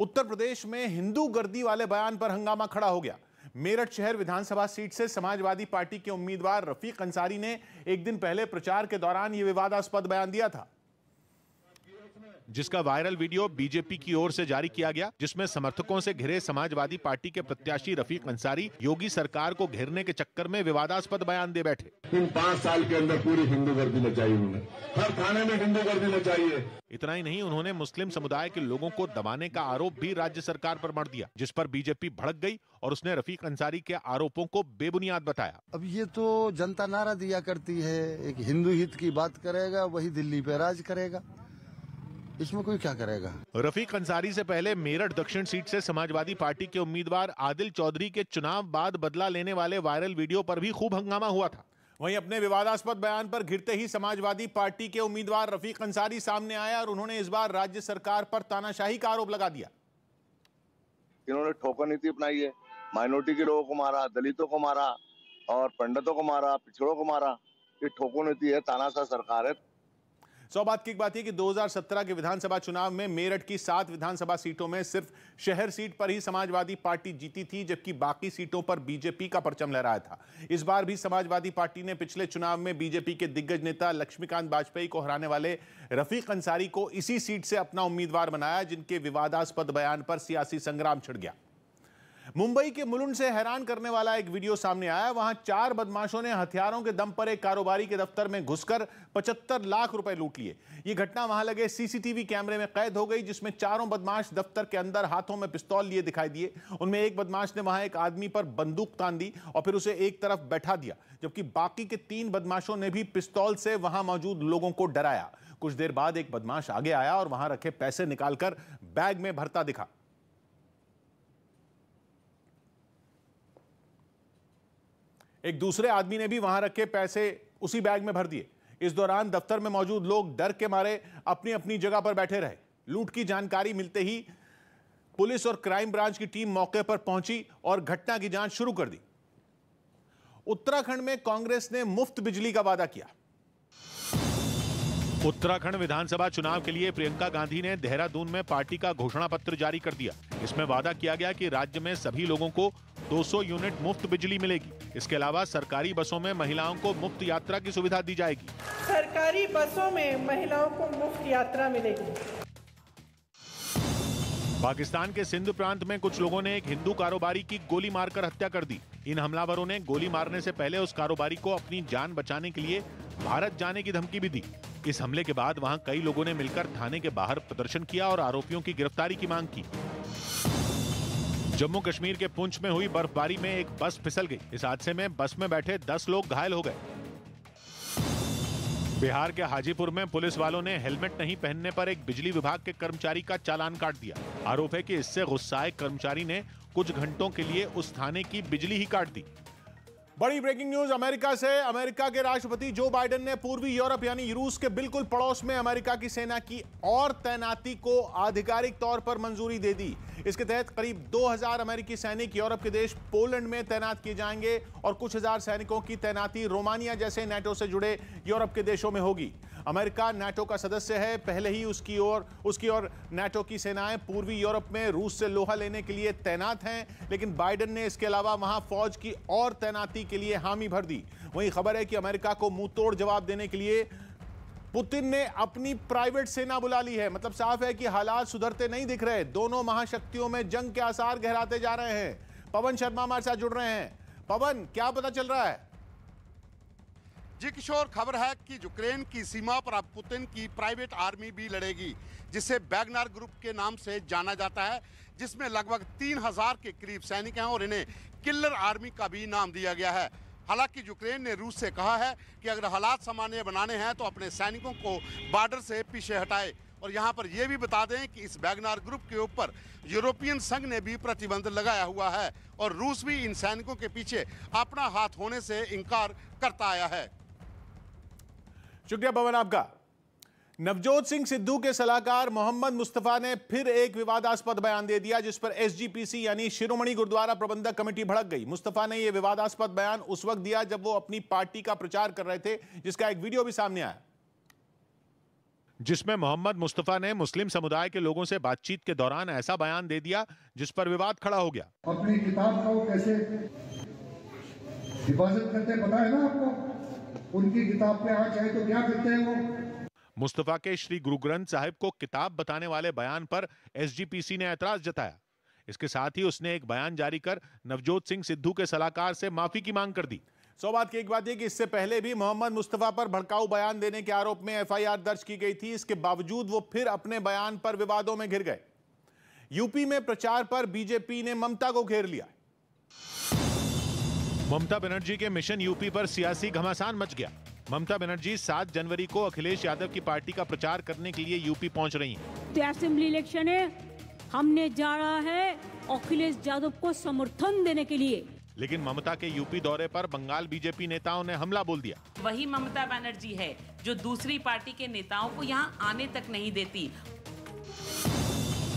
उत्तर प्रदेश में हिंदू गर्दी वाले बयान पर हंगामा खड़ा हो गया मेरठ शहर विधानसभा सीट से समाजवादी पार्टी के उम्मीदवार रफीक अंसारी ने एक दिन पहले प्रचार के दौरान यह विवादास्पद बयान दिया था जिसका वायरल वीडियो बीजेपी की ओर से जारी किया गया जिसमें समर्थकों से घिरे समाजवादी पार्टी के प्रत्याशी रफीक अंसारी योगी सरकार को घेरने के चक्कर में विवादास्पद बयान दे बैठे इन पाँच साल के अंदर पूरी हिंदू गर्दी मचाई उन्होंने हर थाने में हिंदू गर्दी मचाई इतना ही नहीं उन्होंने मुस्लिम समुदाय के लोगों को दबाने का आरोप भी राज्य सरकार पर मर दिया जिस पर बीजेपी भड़क गई और उसने रफीक अंसारी के आरोपों को बेबुनियाद बताया अब ये तो जनता नारा दिया करती है एक हिंदू हित की बात करेगा वही दिल्ली पे राज करेगा इसमें कोई क्या करेगा रफीक अंसारी से पहले मेरठ दक्षिण सीट से समाजवादी पार्टी के उम्मीदवार आदिल चौधरी के चुनाव बाद बदला लेने वाले वायरल वीडियो पर भी खूब हंगामा हुआ था वहीं अपने विवादास्पद बयान पर घिरते ही समाजवादी पार्टी के उम्मीदवार रफीक अंसारी सामने आया और उन्होंने इस बार राज्य सरकार पर तानाशाही का आरोप लगा दिया इन्होंने ठोकर नीति अपनाई है माइनोरिटी के लोगों को मारा दलितों को मारा और पंडितों को मारा पिछड़ों को मारा ये ठोको नीति है तानाशाह सरकार है सौ बात की एक बात यह कि 2017 के विधानसभा चुनाव में मेरठ की सात विधानसभा सीटों में सिर्फ शहर सीट पर ही समाजवादी पार्टी जीती थी जबकि बाकी सीटों पर बीजेपी का परचम लहराया था इस बार भी समाजवादी पार्टी ने पिछले चुनाव में बीजेपी के दिग्गज नेता लक्ष्मीकांत वाजपेयी को हराने वाले रफीक अंसारी को इसी सीट से अपना उम्मीदवार बनाया जिनके विवादास्पद बयान पर सियासी संग्राम छिड़ गया मुंबई के मुलुंड से हैरान करने वाला एक वीडियो सामने आया वहां चार बदमाशों ने हथियारों के दम पर एक कारोबारी के दफ्तर में घुसकर 75 लाख रुपए लूट लिए ये घटना वहां लगे सीसीटीवी कैमरे में कैद हो गई जिसमें चारों बदमाश दफ्तर के अंदर हाथों में पिस्तौल लिए दिखाई दिए उनमें एक बदमाश ने वहां एक आदमी पर बंदूक तान दी और फिर उसे एक तरफ बैठा दिया जबकि बाकी के तीन बदमाशों ने भी पिस्तौल से वहां मौजूद लोगों को डराया कुछ देर बाद एक बदमाश आगे आया और वहां रखे पैसे निकालकर बैग में भरता दिखा एक दूसरे आदमी ने भी वहां रखे पैसे उसी बैग में भर दिए इस दौरान दफ्तर में मौजूद लोग डर के मारे अपनी अपनी जगह पर बैठे रहे लूट की जानकारी मिलते ही पुलिस और क्राइम ब्रांच की टीम मौके पर पहुंची और घटना की जांच शुरू कर दी उत्तराखंड में कांग्रेस ने मुफ्त बिजली का वादा किया उत्तराखंड विधानसभा चुनाव के लिए प्रियंका गांधी ने देहरादून में पार्टी का घोषणा पत्र जारी कर दिया इसमें वादा किया गया कि राज्य में सभी लोगों को 200 यूनिट मुफ्त बिजली मिलेगी इसके अलावा सरकारी बसों में महिलाओं को मुफ्त यात्रा की सुविधा दी जाएगी सरकारी बसों में महिलाओं को मुफ्त यात्रा मिलेगी पाकिस्तान के सिंध प्रांत में कुछ लोगों ने एक हिंदू कारोबारी की गोली मारकर हत्या कर दी इन हमलावरों ने गोली मारने से पहले उस कारोबारी को अपनी जान बचाने के लिए भारत जाने की धमकी भी दी इस हमले के बाद वहां कई लोगों ने मिलकर थाने के बाहर प्रदर्शन किया और आरोपियों की गिरफ्तारी की मांग की जम्मू कश्मीर के पुंछ में हुई बर्फबारी में एक बस फिसल गई इस हादसे में बस में बैठे दस लोग घायल हो गए बिहार के हाजीपुर में पुलिस वालों ने हेलमेट नहीं पहनने पर एक बिजली विभाग के कर्मचारी का चालान काट दिया आरोप है कि इससे गुस्साए कर्मचारी ने कुछ घंटों के लिए उस थाने की बिजली ही काट दी बड़ी ब्रेकिंग न्यूज अमेरिका से अमेरिका के राष्ट्रपति जो बाइडेन ने पूर्वी यूरोप यानी रूस के बिल्कुल पड़ोस में अमेरिका की सेना की और तैनाती को आधिकारिक तौर पर मंजूरी दे दी इसके तहत करीब 2000 अमेरिकी सैनिक यूरोप के देश पोलैंड में तैनात किए जाएंगे और कुछ हजार सैनिकों की तैनाती रोमानिया जैसे नेटो से जुड़े यूरोप के देशों में होगी अमेरिका नेटो का सदस्य है पहले ही उसकी ओर उसकी ओर नेटो की सेनाएं पूर्वी यूरोप में रूस से लोहा लेने के लिए तैनात हैं लेकिन बाइडन ने इसके अलावा वहां फौज की और तैनाती के लिए हामी भर दी वहीं खबर है कि अमेरिका को मुंह तोड़ जवाब देने के लिए पुतिन ने अपनी प्राइवेट सेना बुला ली है मतलब साफ है कि हालात सुधरते नहीं दिख रहे दोनों महाशक्तियों में जंग के आसार गहराते जा रहे हैं पवन शर्मा हमारे साथ जुड़ रहे हैं पवन क्या पता चल रहा है जी किशोर खबर है कि यूक्रेन की सीमा पर अब पुतिन की प्राइवेट आर्मी भी लड़ेगी जिसे बैगनार ग्रुप के नाम से जाना जाता है जिसमें लगभग तीन हजार के करीब सैनिक हैं और इन्हें किलर आर्मी का भी नाम दिया गया है हालांकि यूक्रेन ने रूस से कहा है कि अगर हालात सामान्य बनाने हैं तो अपने सैनिकों को बॉर्डर से पीछे हटाए और यहाँ पर यह भी बता दें कि इस बैगनार ग्रुप के ऊपर यूरोपियन संघ ने भी प्रतिबंध लगाया हुआ है और रूस भी इन सैनिकों के पीछे अपना हाथ होने से इनकार करता आया है शुक्रिया पवन आपका नवजोत सिंह सिद्धू के सलाहकार मोहम्मद मुस्तफा ने फिर एक विवादास्पद बयान दे दिया जिस पर एसजीपीसी यानी शिरोमणि गुरुद्वारा प्रबंधक कमेटी भड़क गई मुस्तफा ने यह विवादास्पद बयान उस वक्त दिया जब वो अपनी पार्टी का प्रचार कर रहे थे जिसका एक वीडियो भी सामने आया जिसमें मोहम्मद मुस्तफा ने मुस्लिम समुदाय के लोगों से बातचीत के दौरान ऐसा बयान दे दिया जिस पर विवाद खड़ा हो गया अपनी किताब को कैसे हिफाजत करते पता है ना आपको उनकी किताब पे आ है तो क्या करते हैं वो मुस्तफ़ा के श्री गुरु ग्रंथ साहिब को किताब बताने वाले बयान पर एसजीपीसी ने ऐतराज जताया इसके साथ ही उसने एक बयान जारी कर नवजोत सिंह सिद्धू के सलाहकार से माफी की मांग कर दी बात की एक बात यह कि इससे पहले भी मोहम्मद मुस्तफ़ा पर भड़काऊ बयान देने के आरोप में एफआईआर दर्ज की गई थी इसके बावजूद वो फिर अपने बयान पर विवादों में घिर गए यूपी में प्रचार पर बीजेपी ने ममता को घेर लिया ममता बनर्जी के मिशन यूपी पर सियासी घमासान मच गया ममता बनर्जी 7 जनवरी को अखिलेश यादव की पार्टी का प्रचार करने के लिए यूपी पहुंच रही तो असेंबली इलेक्शन है हमने जा रहा है अखिलेश यादव को समर्थन देने के लिए लेकिन ममता के यूपी दौरे पर बंगाल बीजेपी नेताओं ने हमला बोल दिया वही ममता बनर्जी है जो दूसरी पार्टी के नेताओं को यहाँ आने तक नहीं देती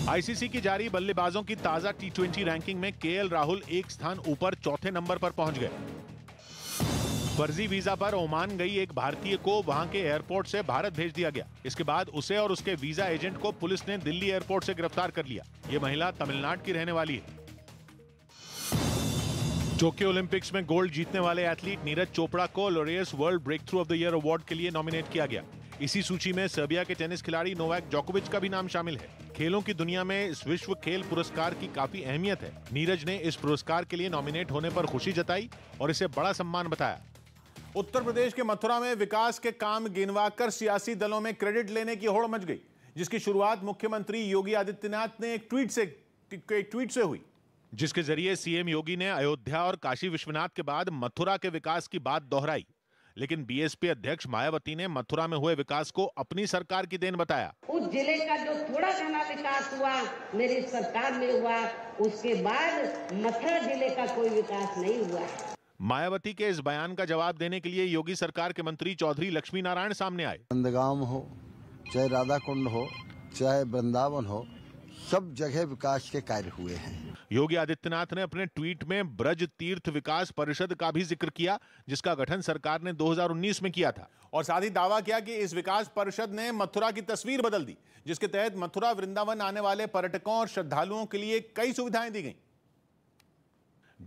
आईसीसी की जारी बल्लेबाजों की ताजा टी रैंकिंग में केएल राहुल एक स्थान ऊपर चौथे नंबर पर पहुंच गए फर्जी वीजा पर ओमान गई एक भारतीय को वहां के एयरपोर्ट से भारत भेज दिया गया इसके बाद उसे और उसके वीजा एजेंट को पुलिस ने दिल्ली एयरपोर्ट से गिरफ्तार कर लिया ये महिला तमिलनाडु की रहने वाली है टोक्यो ओलंपिक्स में गोल्ड जीतने वाले एथलीट नीरज चोपड़ा को Laureus world breakthrough of the year award के लिए नॉमिनेट किया गया इसी सूची में सर्बिया के टेनिस खिलाड़ी नोवैक जोकोविच का भी नाम शामिल है खेलों की दुनिया में इस विश्व खेल पुरस्कार की काफी अहमियत है नीरज ने इस पुरस्कार के लिए नॉमिनेट होने पर खुशी जताई और इसे बड़ा सम्मान बताया उत्तर प्रदेश के मथुरा में विकास के काम गिनवाकर सियासी दलों में क्रेडिट लेने की होड़ मच गई जिसकी शुरुआत मुख्यमंत्री योगी आदित्यनाथ ने एक ट्वीट से एक ट्वीट से हुई जिसके जरिए सीएम योगी ने अयोध्या और काशी विश्वनाथ के बाद मथुरा के विकास की बात दोहराई लेकिन बीएसपी अध्यक्ष मायावती ने मथुरा में हुए विकास को अपनी सरकार की देन बताया उस जिले का जो थोड़ा घना विकास हुआ मेरी सरकार में हुआ उसके बाद मथुरा जिले का कोई विकास नहीं हुआ मायावती के इस बयान का जवाब देने के लिए योगी सरकार के मंत्री चौधरी लक्ष्मी नारायण सामने आए नंदगांव हो चाहे राधा कुंड हो चाहे वृंदावन हो सब जगह विकास के कार्य हुए हैं योगी आदित्यनाथ ने अपने ट्वीट में ब्रज तीर्थ विकास परिषद का भी जिक्र किया जिसका गठन सरकार ने 2019 में किया था और साथ ही दावा किया कि इस विकास परिषद ने मथुरा की तस्वीर बदल दी जिसके तहत मथुरा वृंदावन आने वाले पर्यटकों और श्रद्धालुओं के लिए कई सुविधाएं दी गई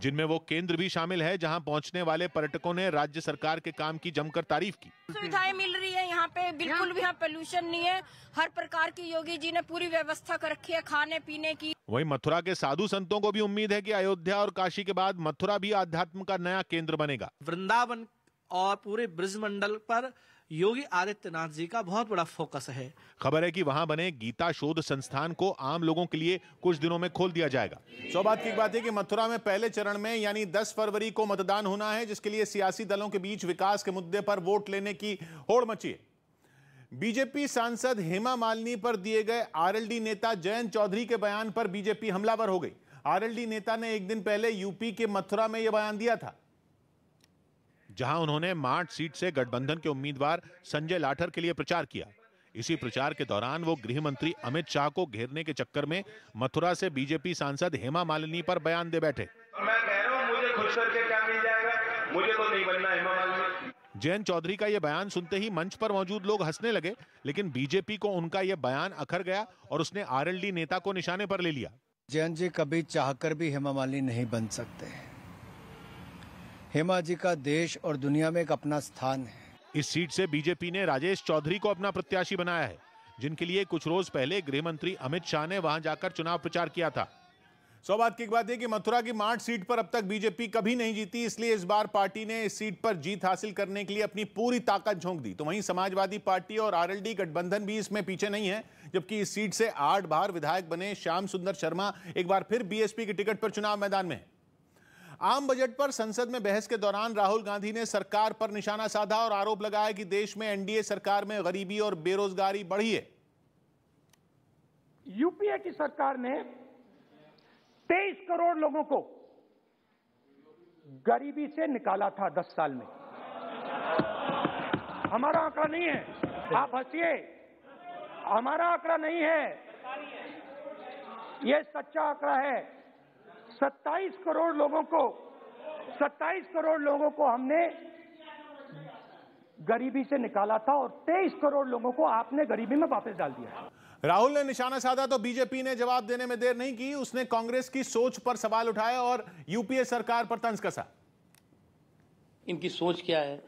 जिनमें वो केंद्र भी शामिल है जहां पहुंचने वाले पर्यटकों ने राज्य सरकार के काम की जमकर तारीफ की सुविधाएं मिल रही है यहाँ पे बिल्कुल भी यहां पोल्यूशन नहीं है हर प्रकार की योगी जी ने पूरी व्यवस्था कर रखी है खाने पीने की वहीं मथुरा के साधु संतों को भी उम्मीद है कि अयोध्या और काशी के बाद मथुरा भी आध्यात्म का नया केंद्र बनेगा वृंदावन और पूरे ब्रज मंडल पर योगी आदित्यनाथ जी का बहुत बड़ा फोकस है खबर है कि वहां बने गीता शोध संस्थान को आम लोगों के लिए कुछ दिनों में खोल दिया जाएगा सौबात की बात है कि मथुरा में पहले चरण में यानी 10 फरवरी को मतदान होना है जिसके लिए सियासी दलों के बीच विकास के मुद्दे पर वोट लेने की होड़ मची है बीजेपी सांसद हेमा मालिनी पर दिए गए आर नेता जयंत चौधरी के बयान पर बीजेपी हमलावर हो गई आरएलडी नेता ने एक दिन पहले यूपी के मथुरा में यह बयान दिया था जहां उन्होंने मार्ट सीट से गठबंधन के उम्मीदवार संजय लाठर के लिए प्रचार किया इसी प्रचार के दौरान वो गृह मंत्री अमित शाह को घेरने के चक्कर में मथुरा से बीजेपी सांसद हेमा मालिनी पर बयान दे बैठे मैं तो जयंत चौधरी का यह बयान सुनते ही मंच पर मौजूद लोग हंसने लगे लेकिन बीजेपी को उनका यह बयान अखर गया और उसने आरएलडी नेता को निशाने पर ले लिया जयंत जी कभी चाहकर भी हेमा मालिनी नहीं बन सकते हेमा जी का देश और दुनिया में एक अपना स्थान है इस सीट से बीजेपी ने राजेश चौधरी को अपना प्रत्याशी बनाया है जिनके लिए कुछ रोज पहले गृह मंत्री अमित शाह ने वहां जाकर चुनाव प्रचार किया था सौ बात की बात यह कि मथुरा की मार्ट सीट पर अब तक बीजेपी कभी नहीं जीती इसलिए इस बार पार्टी ने इस सीट पर जीत हासिल करने के लिए अपनी पूरी ताकत झोंक दी तो वहीं समाजवादी पार्टी और आरएलडी गठबंधन भी इसमें पीछे नहीं है जबकि इस सीट से आठ बार विधायक बने श्याम सुंदर शर्मा एक बार फिर बीएसपी के टिकट पर चुनाव मैदान में है आम बजट पर संसद में बहस के दौरान राहुल गांधी ने सरकार पर निशाना साधा और आरोप लगाया कि देश में एनडीए सरकार में गरीबी और बेरोजगारी बढ़ी है यूपीए की सरकार ने 23 करोड़ लोगों को गरीबी से निकाला था 10 साल में हमारा आंकड़ा नहीं है आप हंसिए हमारा आंकड़ा नहीं है यह सच्चा आंकड़ा है सत्ताईस करोड़ लोगों को सत्ताईस करोड़ लोगों को हमने गरीबी से निकाला था और तेईस करोड़ लोगों को आपने गरीबी में वापस डाल दिया राहुल ने निशाना साधा तो बीजेपी ने जवाब देने में देर नहीं की उसने कांग्रेस की सोच पर सवाल उठाया और यूपीए सरकार पर तंज कसा इनकी सोच क्या है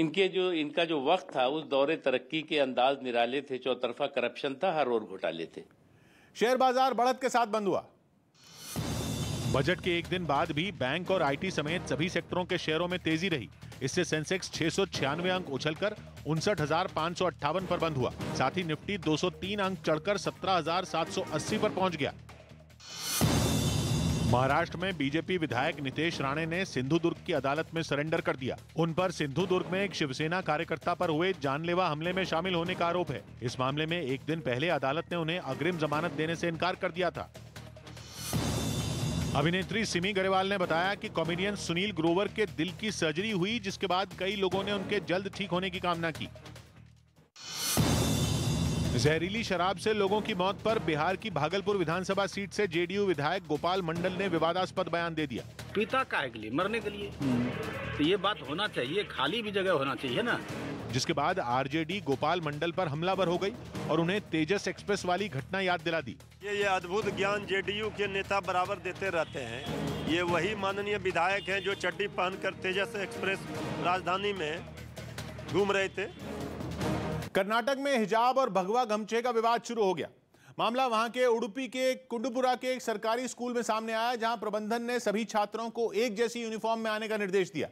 इनके जो इनका जो वक्त था उस दौरे तरक्की के अंदाज निराले थे चौतरफा करप्शन था हर और घोटाले थे शेयर बाजार बढ़त के साथ बंद हुआ बजट के एक दिन बाद भी बैंक और आईटी समेत सभी सेक्टरों के शेयरों में तेजी रही इससे सेंसेक्स छह अंक उछल कर उनसठ पर बंद हुआ साथ ही निफ्टी 203 अंक चढ़कर 17,780 पर पहुंच गया महाराष्ट्र में बीजेपी विधायक नितेश राणे ने सिंधु दुर्ग की अदालत में सरेंडर कर दिया उन पर सिंधु दुर्ग में एक शिवसेना कार्यकर्ता पर हुए जानलेवा हमले में शामिल होने का आरोप है इस मामले में एक दिन पहले अदालत ने उन्हें अग्रिम जमानत देने से इनकार कर दिया था अभिनेत्री सिमी गरेवाल ने बताया कि कॉमेडियन सुनील ग्रोवर के दिल की सर्जरी हुई जिसके बाद कई लोगों ने उनके जल्द ठीक होने की कामना की जहरीली शराब से लोगों की मौत पर बिहार की भागलपुर विधानसभा सीट से जेडीयू विधायक गोपाल मंडल ने विवादास्पद बयान दे दिया पिता का मरने के लिए हम्म। तो ये बात होना चाहिए खाली भी जगह होना चाहिए ना जिसके बाद आरजेडी गोपाल मंडल पर हमलावर हो गई और उन्हें तेजस एक्सप्रेस वाली घटना याद दिला दी ये ये अद्भुत ज्ञान जेडीयू के नेता बराबर देते रहते हैं ये वही माननीय विधायक हैं जो चड्डी पहनकर तेजस एक्सप्रेस राजधानी में घूम रहे थे कर्नाटक में हिजाब और भगवा गमछे का विवाद शुरू हो गया मामला वहां के उडुपी के कुंडपुरा के एक सरकारी स्कूल में सामने आया जहां प्रबंधन ने सभी छात्रों को एक जैसी यूनिफॉर्म में आने का निर्देश दिया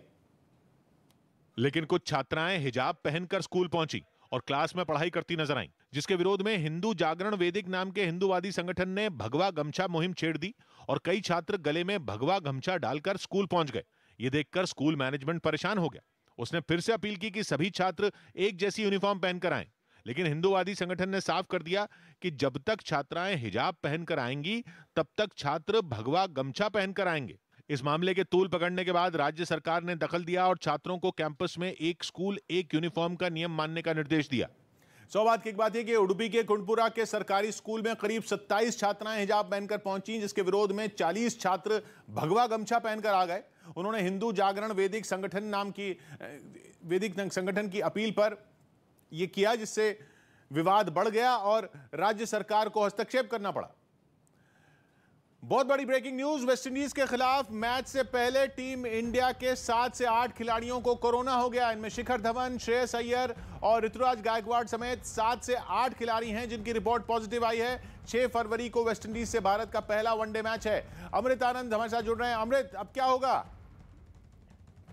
लेकिन कुछ छात्राएं हिजाब पहनकर स्कूल पहुंची और क्लास में पढ़ाई करती नजर आई जिसके विरोध में हिंदू जागरण वेदिक नाम के हिंदूवादी संगठन ने भगवा गमछा मुहिम छेड़ दी और कई छात्र गले में भगवा गमछा डालकर स्कूल पहुंच गए ये देखकर स्कूल मैनेजमेंट परेशान हो गया उसने फिर से अपील की कि सभी छात्र एक जैसी यूनिफॉर्म पहनकर आए लेकिन हिंदूवादी संगठन ने साफ कर दिया कि जब तक छात्राएं हिजाब पहनकर आएंगी तब तक छात्र भगवा गमछा पहनकर आएंगे इस मामले के तूल पकड़ने के बाद राज्य सरकार ने दखल दिया और छात्रों को कैंपस में एक स्कूल एक यूनिफॉर्म का नियम मानने का निर्देश दिया बात की एक बात है कि उडुपी के कुंडपुरा के सरकारी स्कूल में करीब 27 छात्राएं हिजाब पहनकर पहुंची जिसके विरोध में 40 छात्र भगवा गमछा पहनकर आ गए उन्होंने हिंदू जागरण वैदिक संगठन नाम की वैदिक संगठन की अपील पर यह किया जिससे विवाद बढ़ गया और राज्य सरकार को हस्तक्षेप करना पड़ा बहुत बड़ी ब्रेकिंग न्यूज वेस्टइंडीज के खिलाफ मैच से पहले टीम इंडिया के सात से आठ खिलाड़ियों को कोरोना हो गया इनमें शिखर धवन श्रेयस अय्यर और ऋतुराज गायकवाड़ समेत सात से आठ खिलाड़ी हैं जिनकी रिपोर्ट पॉजिटिव आई है छह फरवरी को वेस्टइंडीज से भारत का पहला वनडे मैच है अमृत आनंद हमारे साथ जुड़ रहे हैं अमृत अब क्या होगा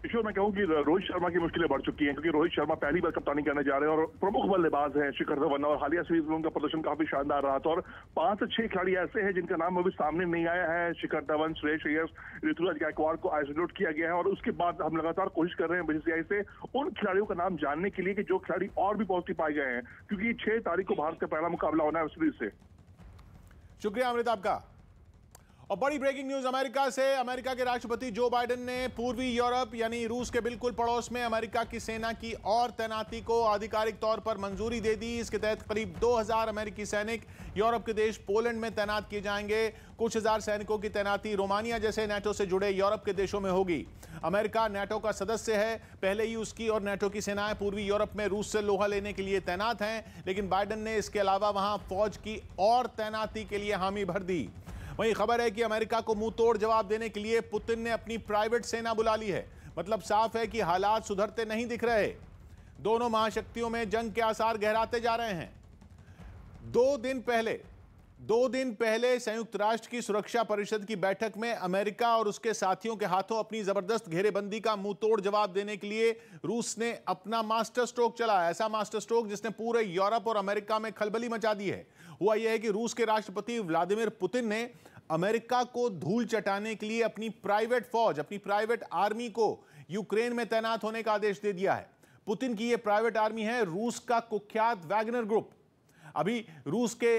किशोर मैं कहूँ कि रोहित शर्मा की मुश्किलें बढ़ चुकी हैं क्योंकि रोहित शर्मा पहली बार कप्तानी करने जा रहे हैं और प्रमुख बल्लेबाज हैं शिखर धवन और हालिया सीरीज में उनका प्रदर्शन काफी शानदार रहा था और पांच से छह खिलाड़ी ऐसे हैं जिनका नाम अभी सामने नहीं आया है शिखर धवन श्रेष अयस ऋतुराज गायकवाड़ को आइसोलेट किया गया है और उसके बाद हम लगातार कोशिश कर रहे हैं बीसीसीआई से उन खिलाड़ियों का नाम जानने के लिए कि जो खिलाड़ी और भी पॉजिटिव पाए गए हैं क्योंकि छह तारीख को भारत का पहला मुकाबला होना है वेस्ट से शुक्रिया अमृत आपका और बड़ी ब्रेकिंग न्यूज अमेरिका से अमेरिका के राष्ट्रपति जो बाइडेन ने पूर्वी यूरोप यानी रूस के बिल्कुल पड़ोस में अमेरिका की सेना की और तैनाती को आधिकारिक तौर पर मंजूरी दे दी इसके तहत करीब 2000 अमेरिकी सैनिक यूरोप के देश पोलैंड में तैनात किए जाएंगे कुछ हजार सैनिकों की तैनाती रोमानिया जैसे नेटो से जुड़े यूरोप के देशों में होगी अमेरिका नेटो का सदस्य है पहले ही उसकी और नेटो की सेनाएं पूर्वी यूरोप में रूस से लोहा लेने के लिए तैनात हैं लेकिन बाइडन ने इसके अलावा वहां फौज की और तैनाती के लिए हामी भर दी वहीं खबर है कि अमेरिका को मुंह तोड़ जवाब देने के लिए पुतिन ने अपनी प्राइवेट सेना बुला ली है मतलब साफ है कि हालात सुधरते नहीं दिख रहे दोनों महाशक्तियों में जंग के आसार गहराते जा रहे हैं दो दिन पहले दो दिन पहले संयुक्त राष्ट्र की सुरक्षा परिषद की बैठक में अमेरिका और उसके साथियों के हाथों अपनी जबरदस्त घेरेबंदी का मुंह तोड़ जवाब देने के लिए रूस ने अपना मास्टर स्ट्रोक चलाया ऐसा मास्टर स्ट्रोक जिसने पूरे यूरोप और अमेरिका में खलबली मचा दी है हुआ यह है कि रूस के राष्ट्रपति व्लादिमीर पुतिन ने अमेरिका को धूल चटाने के लिए अपनी प्राइवेट फौज अपनी प्राइवेट आर्मी को यूक्रेन में तैनात होने का आदेश दे दिया है पुतिन की यह प्राइवेट आर्मी है रूस का कुख्यात वैगनर ग्रुप अभी रूस के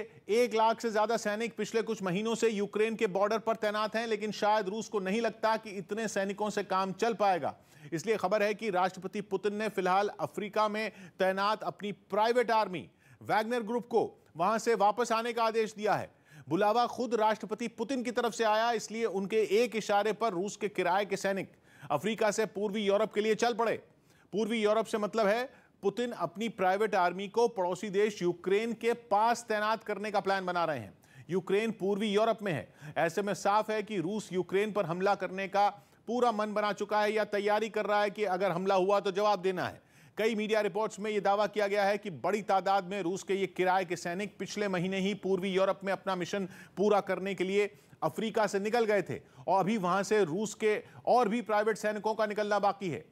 एक लाख से ज्यादा सैनिक पिछले कुछ महीनों से यूक्रेन के बॉर्डर पर तैनात हैं लेकिन शायद रूस को नहीं लगता कि इतने सैनिकों से काम चल पाएगा इसलिए खबर है कि राष्ट्रपति पुतिन ने फिलहाल अफ्रीका में तैनात अपनी प्राइवेट आर्मी वैगनर ग्रुप को वहां से वापस आने का आदेश दिया है बुलावा खुद राष्ट्रपति पुतिन की तरफ से आया इसलिए उनके एक इशारे पर रूस के किराए के सैनिक अफ्रीका से पूर्वी यूरोप के लिए चल पड़े पूर्वी यूरोप से मतलब है पुतिन अपनी प्राइवेट आर्मी को पड़ोसी देश यूक्रेन के पास तैनात करने का प्लान बना रहे हैं यूक्रेन पूर्वी यूरोप में है ऐसे में साफ है कि रूस यूक्रेन पर हमला करने का पूरा मन बना चुका है या तैयारी कर रहा है कि अगर हमला हुआ तो जवाब देना है कई मीडिया रिपोर्ट्स में यह दावा किया गया है कि बड़ी तादाद में रूस के ये किराए के सैनिक पिछले महीने ही पूर्वी यूरोप में अपना मिशन पूरा करने के लिए अफ्रीका से निकल गए थे और अभी वहां से रूस के और भी प्राइवेट सैनिकों का निकलना बाकी है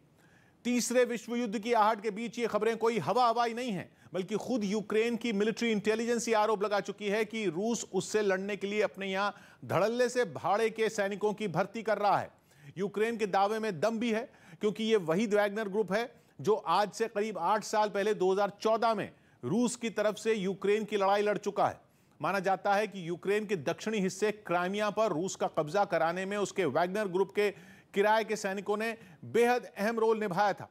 तीसरे विश्व युद्ध की आहट के बीच ये खबरें कोई हवा हवाई नहीं है बल्कि खुद यूक्रेन की मिलिट्री इंटेलिजेंस ये आरोप लगा चुकी है कि रूस उससे लड़ने के लिए अपने यहाँ धड़ल्ले से भाड़े के सैनिकों की भर्ती कर रहा है यूक्रेन के दावे में दम भी है क्योंकि ये वही वैगनर ग्रुप है जो आज से करीब आठ साल पहले 2014 में रूस की तरफ से यूक्रेन की लड़ाई लड़ चुका है माना जाता है कि यूक्रेन के दक्षिणी हिस्से क्राइमिया पर रूस का कब्जा कराने में उसके वैगनर ग्रुप के किराए के सैनिकों ने बेहद अहम रोल निभाया था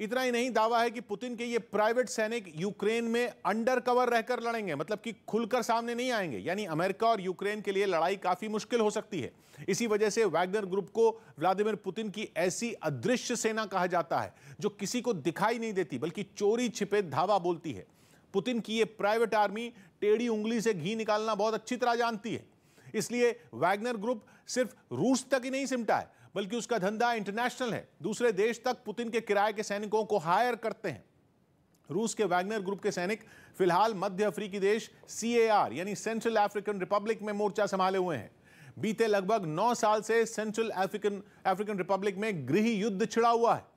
इतना ही नहीं दावा है कि पुतिन के ये प्राइवेट सैनिक यूक्रेन में अंडर कवर रहकर लड़ेंगे मतलब कि खुलकर सामने नहीं आएंगे यानी अमेरिका और यूक्रेन के लिए लड़ाई काफी मुश्किल हो सकती है इसी वजह से वैगनर ग्रुप को व्लादिमीर पुतिन की ऐसी अदृश्य सेना कहा जाता है जो किसी को दिखाई नहीं देती बल्कि चोरी छिपे धावा बोलती है पुतिन की ये प्राइवेट आर्मी टेढ़ी उंगली से घी निकालना बहुत अच्छी तरह जानती है इसलिए वैगनर ग्रुप सिर्फ रूस तक ही नहीं सिमटा है बल्कि उसका धंधा इंटरनेशनल है दूसरे देश तक पुतिन के किराए के सैनिकों को हायर करते हैं रूस के वैगनर ग्रुप के सैनिक फिलहाल मध्य अफ्रीकी देश सी यानी सेंट्रल अफ्रीकन रिपब्लिक में मोर्चा संभाले हुए हैं बीते लगभग नौ साल से सेंट्रल अफ्रीकन अफ्रीकन रिपब्लिक में गृह युद्ध छिड़ा हुआ है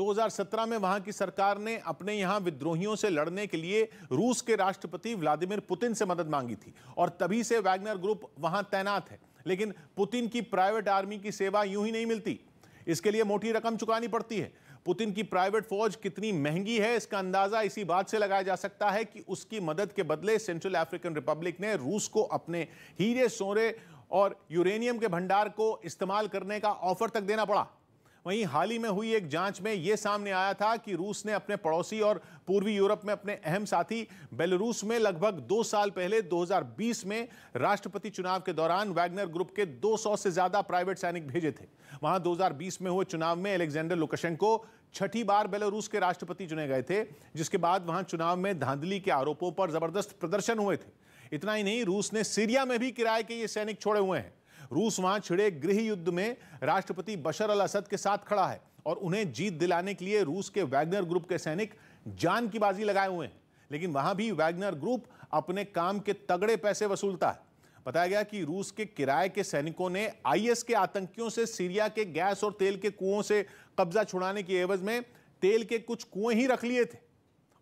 2017 में वहां की सरकार ने अपने यहां विद्रोहियों से लड़ने के लिए रूस के राष्ट्रपति व्लादिमीर पुतिन से मदद मांगी थी और तभी से वैगनर ग्रुप वहां तैनात है लेकिन पुतिन की प्राइवेट आर्मी की सेवा यूं ही नहीं मिलती इसके लिए मोटी रकम चुकानी पड़ती है पुतिन की प्राइवेट फौज कितनी महंगी है इसका अंदाजा इसी बात से लगाया जा सकता है कि उसकी मदद के बदले सेंट्रल अफ्रीकन रिपब्लिक ने रूस को अपने हीरे सोरे और यूरेनियम के भंडार को इस्तेमाल करने का ऑफर तक देना पड़ा वहीं हाल ही में हुई एक जांच में यह सामने आया था कि रूस ने अपने पड़ोसी और पूर्वी यूरोप में अपने अहम साथी बेलारूस में लगभग दो साल पहले 2020 में राष्ट्रपति चुनाव के दौरान वैगनर ग्रुप के 200 से ज्यादा प्राइवेट सैनिक भेजे थे वहां 2020 में हुए चुनाव में अलेक्जेंडर को छठी बार बेलारूस के राष्ट्रपति चुने गए थे जिसके बाद वहां चुनाव में धांधली के आरोपों पर जबरदस्त प्रदर्शन हुए थे इतना ही नहीं रूस ने सीरिया में भी किराए के ये सैनिक छोड़े हुए हैं रूस वहां छिड़े गृह युद्ध में राष्ट्रपति बशर अल असद के साथ खड़ा है और उन्हें जीत दिलाने के लिए रूस के वैगनर ग्रुप के सैनिक जान की बाजी लगाए हुए हैं लेकिन वहां भी वैगनर ग्रुप अपने काम के तगड़े पैसे वसूलता है बताया गया कि रूस के किराए के सैनिकों ने आईएस के आतंकियों से सीरिया के गैस और तेल के कुओं से कब्जा छुड़ाने की एवज में तेल के कुछ कुएं ही रख लिए थे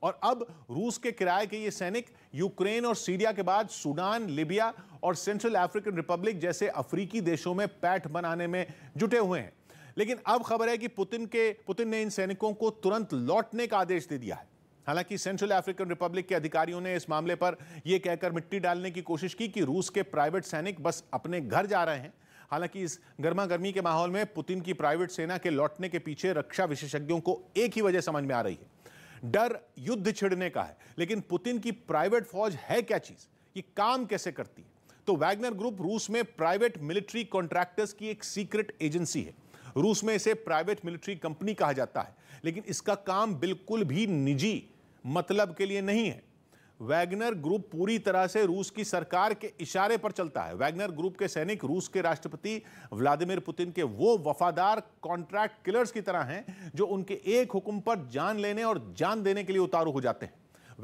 और अब रूस के किराए के ये सैनिक यूक्रेन और सीरिया के बाद सूडान लिबिया और सेंट्रल अफ्रीकन रिपब्लिक जैसे अफ्रीकी देशों में पैठ बनाने में जुटे हुए हैं लेकिन अब खबर है कि पुतिन के पुतिन ने इन सैनिकों को तुरंत लौटने का आदेश दे दिया है हालांकि सेंट्रल अफ्रीकन रिपब्लिक के अधिकारियों ने इस मामले पर यह कहकर मिट्टी डालने की कोशिश की कि रूस के प्राइवेट सैनिक बस अपने घर जा रहे हैं हालांकि इस गर्मा गर्मी के माहौल में पुतिन की प्राइवेट सेना के लौटने के पीछे रक्षा विशेषज्ञों को एक ही वजह समझ में आ रही है डर युद्ध छिड़ने का है लेकिन पुतिन की प्राइवेट फौज है क्या चीज़ ये काम कैसे करती है तो वैगनर ग्रुप रूस में प्राइवेट मिलिट्री कॉन्ट्रैक्टर्स की एक सीक्रेट एजेंसी है रूस में इसे प्राइवेट मिलिट्री कंपनी कहा जाता है लेकिन इसका काम बिल्कुल भी निजी मतलब के लिए नहीं है वैगनर ग्रुप पूरी तरह से रूस की सरकार के इशारे पर चलता है वैगनर ग्रुप के सैनिक रूस के राष्ट्रपति व्लादिमीर पुतिन के वो वफादार कॉन्ट्रैक्ट किलर्स की तरह हैं जो उनके एक हुक्म पर जान लेने और जान देने के लिए उतारू हो जाते हैं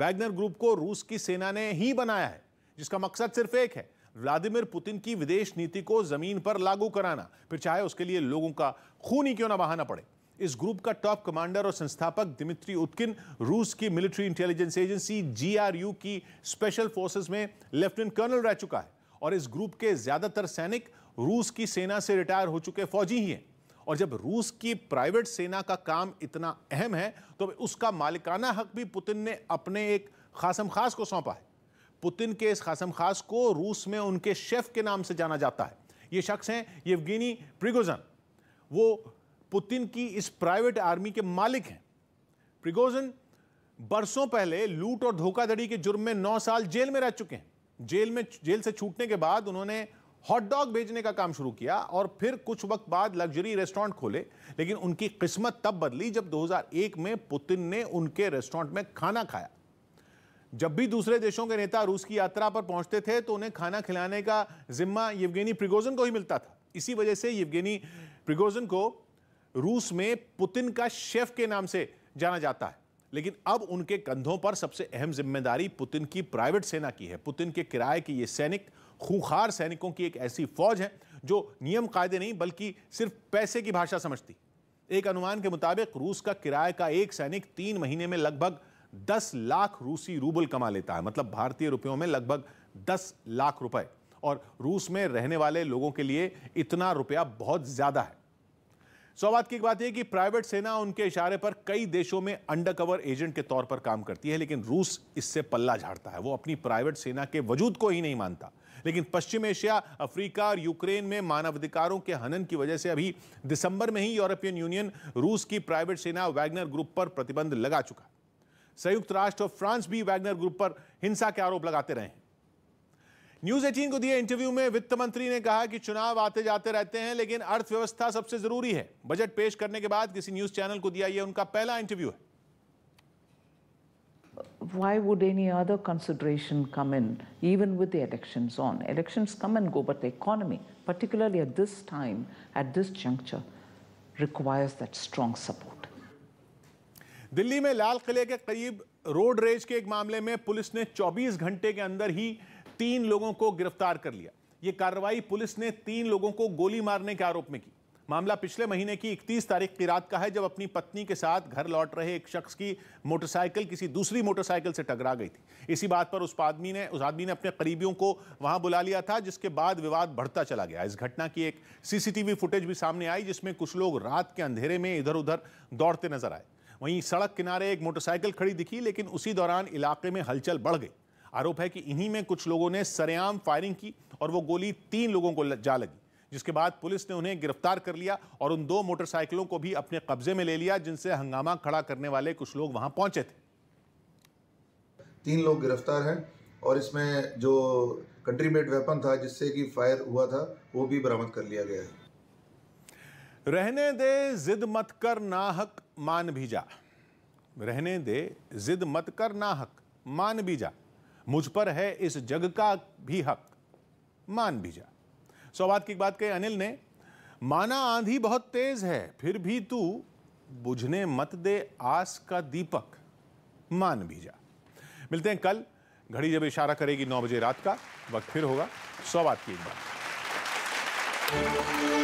वैगनर ग्रुप को रूस की सेना ने ही बनाया है जिसका मकसद सिर्फ एक है व्लादिमीर पुतिन की विदेश नीति को जमीन पर लागू कराना फिर चाहे उसके लिए लोगों का खून ही क्यों ना बहाना पड़े इस ग्रुप का टॉप कमांडर और संस्थापक दिमित्री उत्किन रूस की मिलिट्री इंटेलिजेंस एजेंसी जीआरयू की स्पेशल फोर्सेस में लेफ्टिनेंट कर्नल रह चुका है और इस ग्रुप के ज्यादातर सैनिक रूस की सेना से रिटायर हो चुके फौजी ही हैं और जब रूस की प्राइवेट सेना का काम इतना अहम है तो उसका मालिकाना हक भी पुतिन ने अपने एक खासम खास को सौंपा है पुतिन के इस खासम खास को रूस में उनके शेफ के नाम से जाना जाता है ये शख्स हैं येवगिनी प्रिगोजन वो पुतिन की इस प्राइवेट आर्मी के मालिक हैं प्रिगोजन बरसों पहले लूट और धोखाधड़ी के जुर्म में नौ साल जेल में रह चुके हैं जेल में जेल से छूटने के बाद उन्होंने हॉट डॉग बेचने का काम शुरू किया और फिर कुछ वक्त बाद लग्जरी रेस्टोरेंट खोले लेकिन उनकी किस्मत तब बदली जब 2001 में पुतिन ने उनके रेस्टोरेंट में खाना खाया जब भी दूसरे देशों के नेता रूस की यात्रा पर पहुंचते थे तो उन्हें खाना खिलाने का जिम्मा येवगेनी प्रिगोजन को ही मिलता था इसी वजह से येवगेनी प्रिगोजन को रूस में पुतिन का शेफ के नाम से जाना जाता है लेकिन अब उनके कंधों पर सबसे अहम जिम्मेदारी पुतिन की प्राइवेट सेना की है पुतिन के किराए के ये सैनिक खूंखार सैनिकों की एक ऐसी फौज है जो नियम कायदे नहीं बल्कि सिर्फ पैसे की भाषा समझती एक अनुमान के मुताबिक रूस का किराए का एक सैनिक तीन महीने में लगभग दस लाख रूसी रूबल कमा लेता है मतलब भारतीय रुपयों में लगभग दस लाख रुपए और रूस में रहने वाले लोगों के लिए इतना रुपया बहुत ज्यादा है सौबात की एक बात यह कि प्राइवेट सेना उनके इशारे पर कई देशों में अंडरकवर एजेंट के तौर पर काम करती है लेकिन रूस इससे पल्ला झाड़ता है वो अपनी प्राइवेट सेना के वजूद को ही नहीं मानता लेकिन पश्चिम एशिया अफ्रीका और यूक्रेन में मानवाधिकारों के हनन की वजह से अभी दिसंबर में ही यूरोपियन यूनियन रूस की प्राइवेट सेना वैगनर ग्रुप पर प्रतिबंध लगा चुका संयुक्त राष्ट्र और फ्रांस भी वैगनर ग्रुप पर हिंसा के आरोप लगाते रहे हैं न्यूज 18 को दिए इंटरव्यू में वित्त मंत्री ने कहा कि चुनाव आते जाते रहते हैं लेकिन अर्थव्यवस्था सबसे जरूरी है बजट पेश करने के बाद किसी न्यूज चैनल को दिया यह उनका पहला इंटरव्यू है why would any other consideration come in, even with the elections on? Elections come and go, but the economy, particularly at this time, at this juncture, requires that strong support. delhi में lal किले ke करीब road rage ke ek mamle में police ne 24 ghante ke andar hi तीन लोगों को गिरफ्तार कर लिया यह कार्रवाई पुलिस ने तीन लोगों को गोली मारने के आरोप में की मामला पिछले महीने की 31 तारीख की रात का है जब अपनी पत्नी के साथ घर लौट रहे एक शख्स की मोटरसाइकिल किसी दूसरी मोटरसाइकिल से टकरा गई थी इसी बात पर उस आदमी ने उस आदमी ने अपने करीबियों को वहां बुला लिया था जिसके बाद विवाद बढ़ता चला गया इस घटना की एक सीसीटीवी फुटेज भी सामने आई जिसमें कुछ लोग रात के अंधेरे में इधर उधर दौड़ते नजर आए वहीं सड़क किनारे एक मोटरसाइकिल खड़ी दिखी लेकिन उसी दौरान इलाके में हलचल बढ़ गई आरोप है कि इन्हीं में कुछ लोगों ने सरेआम फायरिंग की और वो गोली तीन लोगों को जा लगी जिसके बाद पुलिस ने उन्हें गिरफ्तार कर लिया और उन दो मोटरसाइकिलों को भी अपने कब्जे में ले लिया जिनसे हंगामा खड़ा करने वाले कुछ लोग वहां पहुंचे थे तीन लोग गिरफ्तार हैं और इसमें जो कंट्री मेड वेपन था जिससे कि फायर हुआ था वो भी बरामद कर लिया गया है रहने दे जिद मत कर नाहक मान भी जा रहने दे जिद मत कर नाहक मान भी जा मुझ पर है इस जग का भी हक मान भी जा सौवाद की बात कही अनिल ने माना आंधी बहुत तेज है फिर भी तू बुझने मत दे आस का दीपक मान भी जा मिलते हैं कल घड़ी जब इशारा करेगी नौ बजे रात का वक्त फिर होगा सौवाद की एक बात